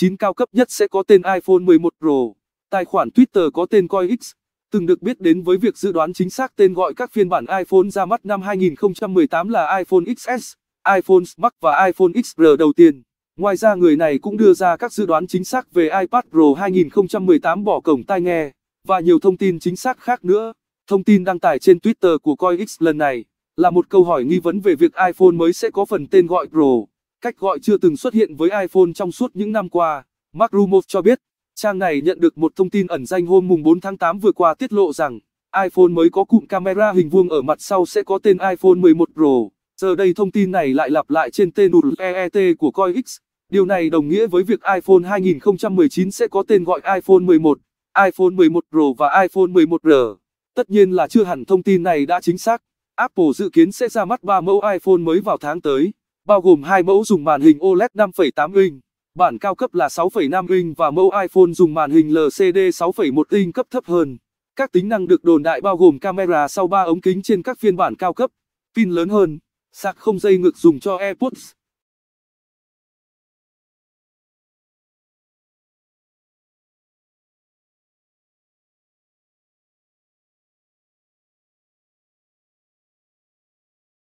9 cao cấp nhất sẽ có tên iPhone 11 Pro. Tài khoản Twitter có tên CoinX, từng được biết đến với việc dự đoán chính xác tên gọi các phiên bản iPhone ra mắt năm 2018 là iPhone XS, iPhone Max và iPhone XR đầu tiên. Ngoài ra người này cũng đưa ra các dự đoán chính xác về iPad Pro 2018 bỏ cổng tai nghe, và nhiều thông tin chính xác khác nữa. Thông tin đăng tải trên Twitter của CoinX lần này là một câu hỏi nghi vấn về việc iPhone mới sẽ có phần tên gọi Pro. Cách gọi chưa từng xuất hiện với iPhone trong suốt những năm qua, Mark Rumov cho biết, trang này nhận được một thông tin ẩn danh hôm mùng 4 tháng 8 vừa qua tiết lộ rằng, iPhone mới có cụm camera hình vuông ở mặt sau sẽ có tên iPhone 11 Pro. Giờ đây thông tin này lại lặp lại trên tên ULEET của CoinX. Điều này đồng nghĩa với việc iPhone 2019 sẽ có tên gọi iPhone 11, iPhone 11 Pro và iPhone 11R. Tất nhiên là chưa hẳn thông tin này đã chính xác. Apple dự kiến sẽ ra mắt 3 mẫu iPhone mới vào tháng tới bao gồm hai mẫu dùng màn hình OLED 5,8 inch, bản cao cấp là 6,5 inch và mẫu iPhone dùng màn hình LCD 6,1 inch cấp thấp hơn. Các tính năng được đồn đại bao gồm camera sau 3 ống kính trên các phiên bản cao cấp, pin lớn hơn, sạc không dây ngược dùng cho AirPods.